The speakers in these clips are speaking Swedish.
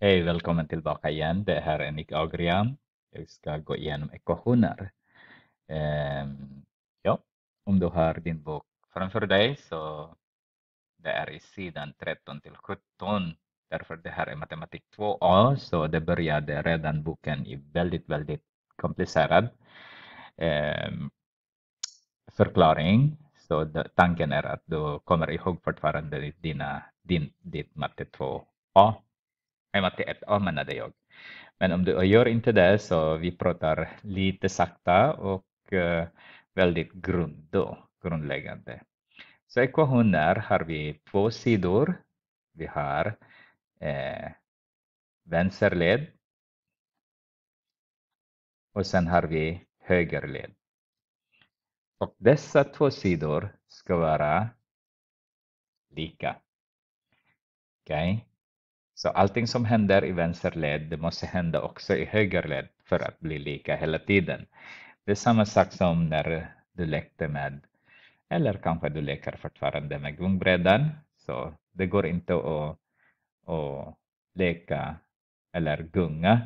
Hej, välkommen tillbaka igen. Det här är Nick Agrian. Jag ska gå igenom ekvationer. Um, ja, om du har din bok framför dig så det är i sidan 13 till 17. Därför det här är matematik 2a, så det började redan boken i väldigt, väldigt komplicerad um, förklaring. Så det, tanken är att du kommer ihåg fortfarande dina, din, ditt matte 2a i och med att jag. Men om du gör inte det så vi pratar lite sakta och eh, väldigt grund då, grundläggande. Så ekvationer har vi två sidor. Vi har eh, vänsterled och sen har vi högerled. Och dessa två sidor ska vara lika. Okej, okay. Så allting som händer i vänster led, det måste hända också i höger led för att bli lika hela tiden. Det är samma sak som när du lekte med, eller kanske du leker fortfarande med gungbrädan. Så det går inte att, att leka eller gunga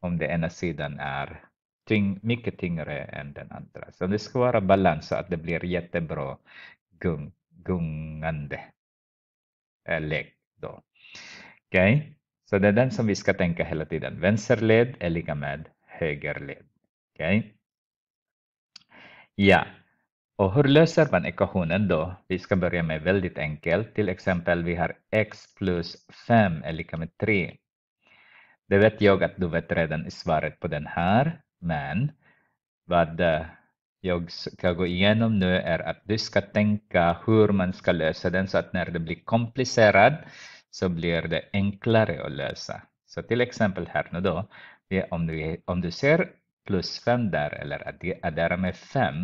om den ena sidan är tyng, mycket tyngre än den andra. Så det ska vara balans så att det blir jättebra gung, gungande eh, lek då. Okay? Så det är den som vi ska tänka hela tiden. Vänsterled är lika med högerled. Okej? Okay? Ja. Och hur löser man ekvationen då? Vi ska börja med väldigt enkelt. Till exempel vi har x plus 5 är lika med 3. Det vet jag att du vet redan i svaret på den här, men vad eh, jag ska gå igenom nu är att du ska tänka hur man ska lösa den så att när det blir komplicerat så blir det enklare att lösa. Så till exempel här nu då, om du, om du ser plus 5 där eller addera med 5,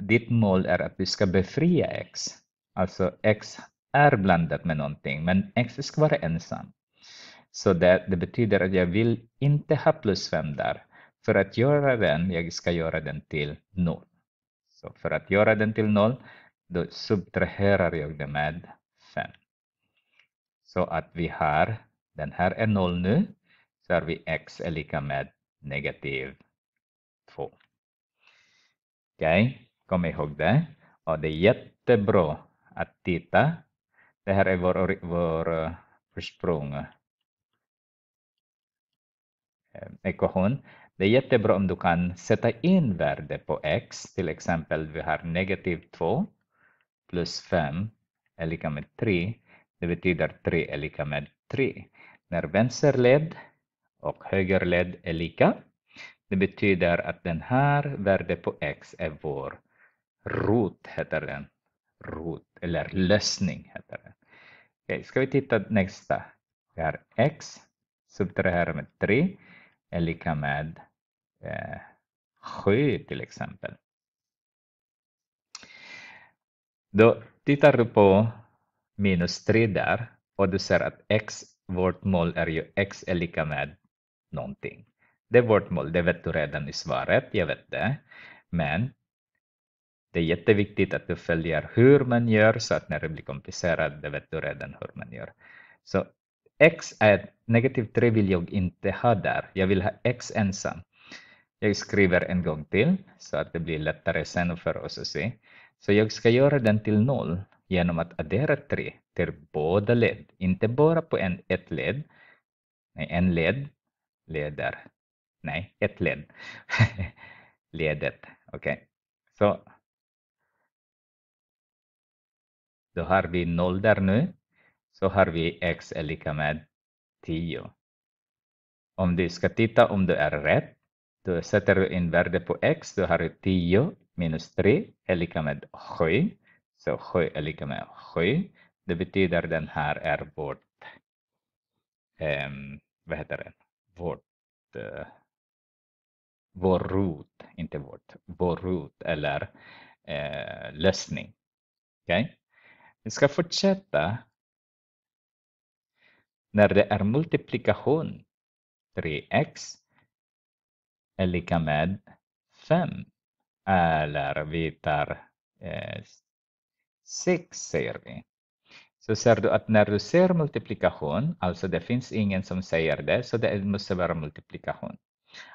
ditt mål är att du ska befria x. Alltså x är blandat med någonting, men x ska vara ensam. Så det, det betyder att jag vill inte ha plus 5 där. För att göra den, jag ska göra den till 0. Så för att göra den till 0, då subtraherar jag det med så att vi har, den här är 0 nu, så har vi x är lika med negativ 2. Okej, okay. kom ihåg det. Och det är jättebra att titta. Det här är vår, vår ursprung eh, eh, ekvation. Det är jättebra om du kan sätta in värde på x. Till exempel vi har negativ 2 plus 5 är lika med 3. Det betyder 3 är lika med 3. När vänster led och höger led är lika, det betyder att den här värdet på x är vår rot, heter den. Rot, eller lösning heter den. Okay, ska vi titta nästa. Vi har x subtraherar med 3 är lika med eh, 7 till exempel. Då tittar du på minus 3 där och du ser att x, vårt mål är ju x är lika med någonting. Det är vårt mål, det vet du redan i svaret, jag vet det. Men det är jätteviktigt att du följer hur man gör så att när det blir komplicerat, det vet du redan hur man gör. Så x är negativ 3 vill jag inte ha där, jag vill ha x ensam. Jag skriver en gång till så att det blir lättare sen för oss att se. Så jag ska göra den till noll genom att addera tre till båda led, inte bara på en, ett led, nej, en led, leder, nej, ett led, ledet, okej. Okay. Så då har vi noll där nu, så har vi x är lika med 10. Om du ska titta om du är rätt, då sätter du in värde på x, då har du 10 minus 3 är lika med 7. Så 7 är lika med 7. Det betyder den här är vårt, eh, vad heter det, vårt, eh, vår rot, inte vårt, vår rot eller eh, lösning. Okay? Vi ska fortsätta. När det är multiplikation 3x är lika med 5. Eller vi tar eh, 6 säger vi. Så ser du att när du ser multiplikation, alltså det finns ingen som säger det, så det måste vara multiplikation.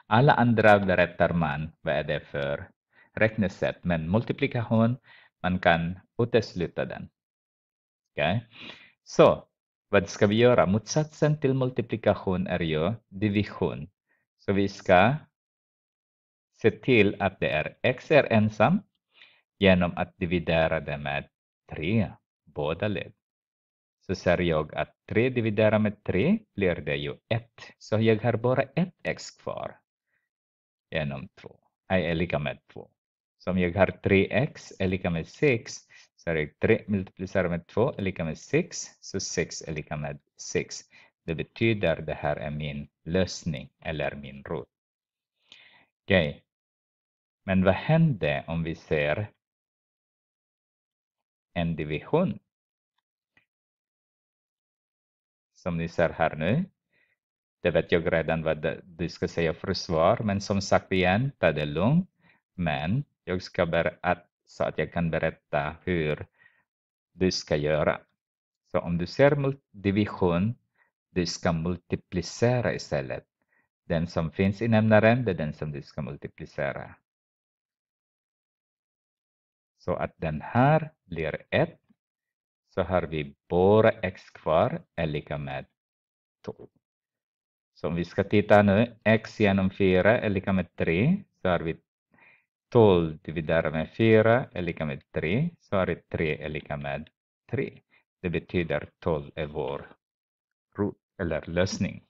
Alla andra berättar man vad är det för räknesätt, men multiplikation, man kan utesluta den. Okay? Så vad ska vi göra? Motsatsen till multiplikation är ju division. Så vi ska se till att det är x är ensam genom att dividera det med 3, båda led. Så ser jag att 3 dividerat med 3 blir det ju 1. Så jag har bara ett x kvar genom 2. Nej, är lika med 2. Så om jag har 3x är lika med 6, så är jag 3 multiplicerat med 2 är lika med 6, så 6 är lika med 6. Det betyder det här är min lösning eller min rot. Okej. Okay. Men vad händer om vi ser en division. Som ni ser här nu. Det vet jag redan vad du ska säga för svar, men som sagt igen, ta det lugnt. Men jag ska berätta så att jag kan berätta hur du ska göra. Så om du ser division, du ska multiplicera istället. Den som finns i nämnaren, det är den som du ska multiplicera. Så att den här blir 1 så har vi bara x kvar är lika med 12. Så om vi ska titta nu, x genom 4 är lika med 3, så har vi 12 dividerat med 4 är lika med 3, så har vi 3 är lika med 3. Det betyder 12 är vår eller lösning.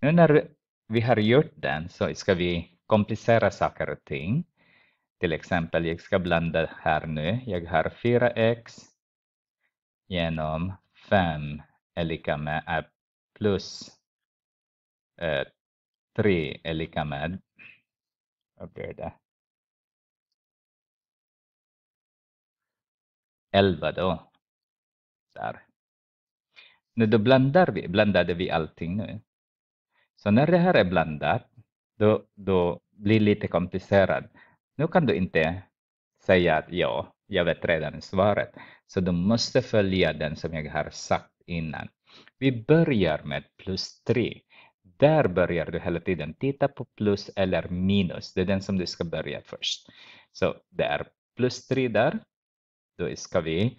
Nu när vi har gjort den så ska vi komplicera saker och ting. Till exempel, jag ska blanda här nu. Jag har 4x genom 5 är lika med plus 3 eh, är lika med, vad blir det? 11 då. Där. Nu då blandar vi, blandade vi allting nu. Så när det här är blandat, då, då blir det lite komplicerat. Nu kan du inte säga att ja, jag vet redan svaret. Så du måste följa den som jag har sagt innan. Vi börjar med plus 3. Där börjar du hela tiden titta på plus eller minus. Det är den som du ska börja först. Så det är plus 3 där. Då ska vi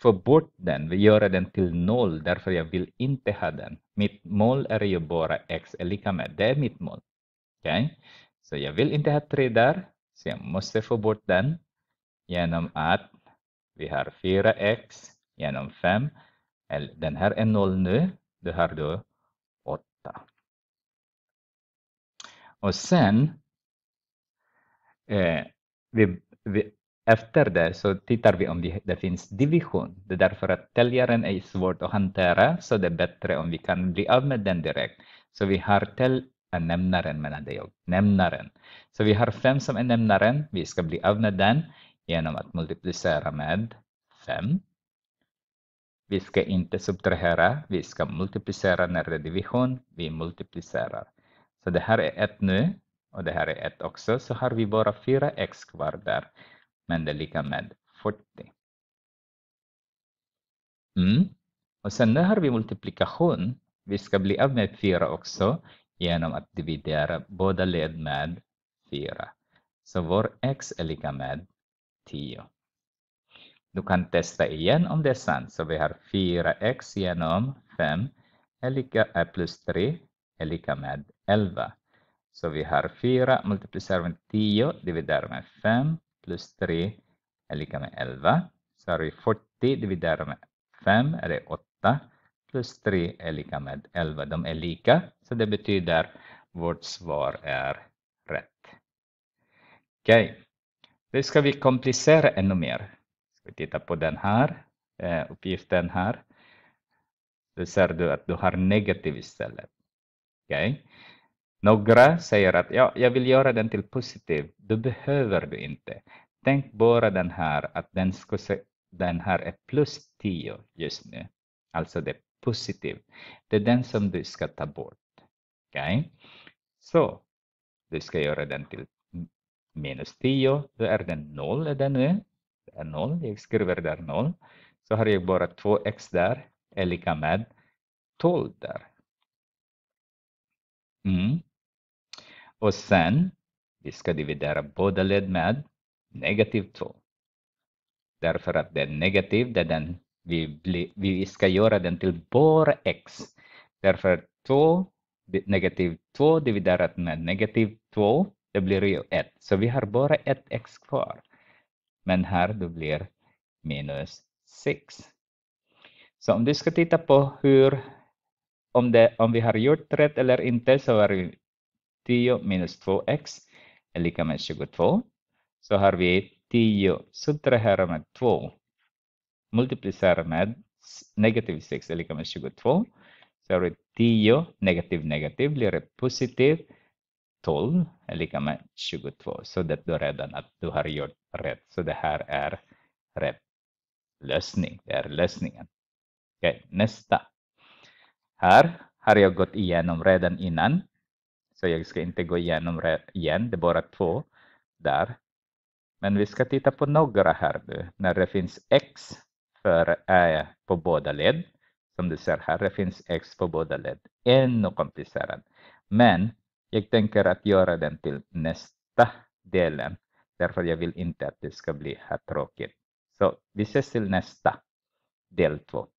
få bort den. Vi gör den till noll därför jag vill inte ha den. Mitt mål är ju bara x är lika med. Det är mitt mål. Okay? Så jag vill inte ha 3 där. Jag måste få bort den genom att vi har 4x genom 5. Den här är 0 nu, då har du 8. Och sen, eh, vi, vi, efter det så tittar vi om vi, det finns division. Det är därför att täljaren är svårt att hantera, så det är bättre om vi kan bli av med den direkt. Så vi har är nämnaren mellan dig och nämnaren. Så vi har fem som är nämnaren. Vi ska bli av med den genom att multiplicera med fem. Vi ska inte subtrahera, vi ska multiplicera när det är division. Vi multiplicerar. Så det här är ett nu och det här är ett också. Så har vi bara 4x kvar där. Men det är lika med 40. Mm. Och sen nu har vi multiplikation. Vi ska bli av med 4 också genom att dividera båda led med 4. Så vår x är lika med 10. Du kan testa igen om det är sant. Så vi har 4x genom 5 är lika, är plus 3 är lika med 11. Så vi har 4 multiplicerat med 10 dividerat med 5 plus 3 är lika med 11. Så har vi 40 dividerat med 5 är det 8 plus 3 är lika med 11. De är lika, så det betyder vårt svar är rätt. Okej, okay. nu ska vi komplicera ännu mer. Ska vi titta på den här eh, uppgiften här. Då ser du att du har negativ istället. Okay. Några säger att ja, jag vill göra den till positiv. Då behöver du inte. Tänk bara den här att den, ska se, den här är plus 10 just nu. Alltså det positiv. Det är den som du ska ta bort. Okay? Så du ska göra den till minus 10, då är den 0. Är den nu? Det är 0. Jag skriver där 0. Så har jag bara 2x där är lika med 12 där. Mm. Och sen, vi ska dividera båda led med negativ 2. Därför att det är negativ, det är den vi, bli, vi ska göra den till bara x. Därför 2, negativ 2 dividerat med negativ 2, det blir ju 1. Så vi har bara ett x kvar. Men här då blir minus 6. Så om du ska titta på hur, om, det, om vi har gjort rätt eller inte så är vi 10 minus 2x är lika med 22. Så har vi 10 subtraherat med 2 multiplicera med negativ 6 är lika med 22. Så har vi 10 negativ negativ blir det positiv 12 är lika med 22. Så det är redan att du har gjort rätt. Så det här är rätt lösning. Det är lösningen. Okay, nästa. Här har jag gått igenom redan innan. Så jag ska inte gå igenom igen. Det är bara två där. Men vi ska titta på några här nu. När det finns x för är på båda led. Som du ser här, det finns x på båda led. Ännu komplicerat. Men jag tänker att göra den till nästa delen. Därför jag vill inte att det ska bli här tråkigt. Så vi ses till nästa del 2.